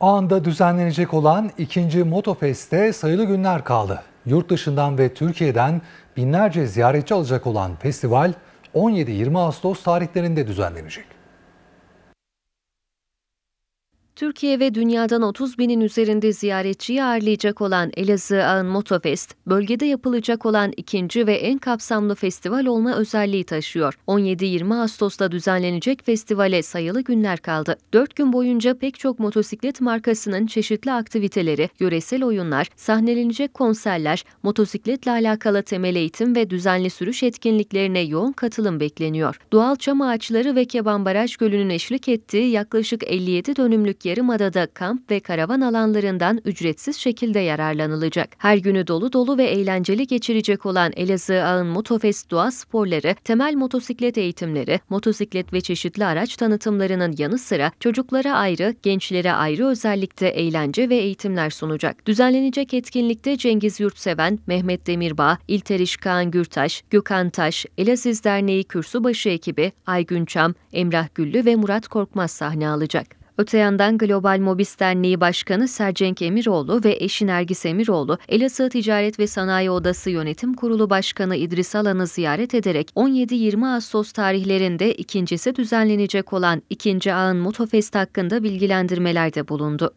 Ağında düzenlenecek olan ikinci Motofest'e sayılı günler kaldı. Yurt dışından ve Türkiye'den binlerce ziyaretçi alacak olan festival 17-20 Ağustos tarihlerinde düzenlenecek. Türkiye ve dünyadan 30 binin üzerinde ziyaretçiyi ağırlayacak olan Elazığ Ağın Motofest, bölgede yapılacak olan ikinci ve en kapsamlı festival olma özelliği taşıyor. 17-20 Ağustos'ta düzenlenecek festivale sayılı günler kaldı. 4 gün boyunca pek çok motosiklet markasının çeşitli aktiviteleri, yöresel oyunlar, sahnelenecek konserler, motosikletle alakalı temel eğitim ve düzenli sürüş etkinliklerine yoğun katılım bekleniyor. Doğal çam ağaçları ve Keban Baraj Gölü'nün eşlik ettiği yaklaşık 57 dönümlük Yarımada'da kamp ve karavan alanlarından ücretsiz şekilde yararlanılacak. Her günü dolu dolu ve eğlenceli geçirecek olan Elazığ Ağın Motofest doğa sporları, temel motosiklet eğitimleri, motosiklet ve çeşitli araç tanıtımlarının yanı sıra çocuklara ayrı, gençlere ayrı özellikle eğlence ve eğitimler sunacak. Düzenlenecek etkinlikte Cengiz Yurtseven, Mehmet Demirbağ, İlteriş Kaan Gürtaş, Gökhan Taş, Elaziz Derneği Kürsübaşı ekibi, Aygün Çam, Emrah Güllü ve Murat Korkmaz sahne alacak. Öte yandan Global Mobis Derneği Başkanı Sercenk Emiroğlu ve eşi Nergis Emiroğlu, Elazığ Ticaret ve Sanayi Odası Yönetim Kurulu Başkanı İdris Alan'ı ziyaret ederek 17-20 Ağustos tarihlerinde ikincisi düzenlenecek olan ikinci Ağın Motofest hakkında bilgilendirmelerde bulundu.